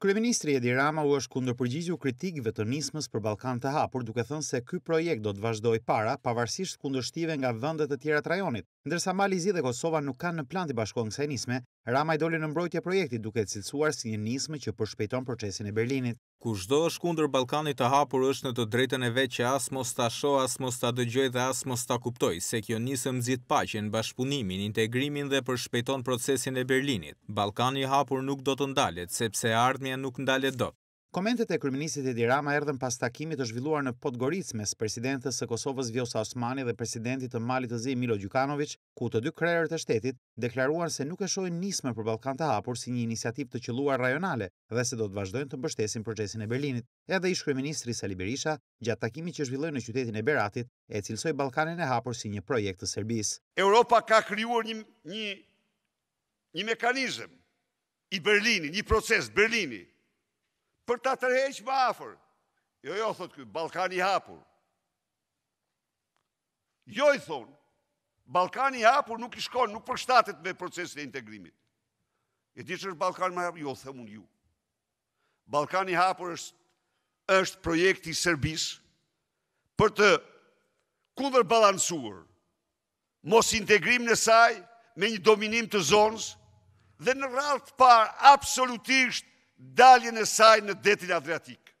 Kryeministri Edi Rama u është kundër përgjigjur kritikëve të nismës për Ballkan të hapur, duke thënë se ky projekt do të vazhdojë para, pavarësisht kundërshtive nga vende të tjera të rajonit. Ndërsa Mali, Zi dhe Kosova nuk kanë në plan të bashkohen kësaj nisme, Rama i doli në mbrojtje projektit duke cilësuar si një nismë që përshpejton procesin e Berlinit. Kushdo është kundër Ballkanit të hapur është në të drejtën e vet që as mos ta shoh, as mos ta dëgjoj dhe as mos ta kuptoj se kjo nismë nxit paqen, bashkëpunimin, integrimin dhe përshpejton procesin e Berlinit. Ballkani i hapur nuk do të ndalet sepse ardh ardhmja nuk ndalë dot. Komentet e kryeministit Edi Rama erdhën pas takimit të zhvilluar në Podgoricë mes presidentes së Kosovës Vjosa Osmani dhe presidentit të Malit të Zi Milo Gjukanović, ku të dy krerët e shtetit deklaruan se nuk e shohin nismën për Ballkan të hapur si një iniciativë të qelluar rajonale dhe se do të vazhdojnë të mbështesin procesin e Berlinit. Edhe ish kryeministri Sali Berisha, gjatë takimit që zhvilloi në qytetin e Beratit, e cilsoi Ballkanin e hapur si një projekt të Serbisë. Europa ka krijuar një një një mekanizëm i Berlini, një proces Berlini, për ta tërheq më afer. Jo, jo, thot këtë, Balkani hapur. Jo, i thonë, Balkani hapur nuk i shkon, nuk përshtatet me procesin e integrimit. E di që është Balkani hapur? Jo, thëmë unë ju. Balkani hapur është, është projekti sërbis për të kundër balansuar mos integrim në saj me një dominim të zonës dhe në rrath par absolutisht daljen e saj në detin adriatik.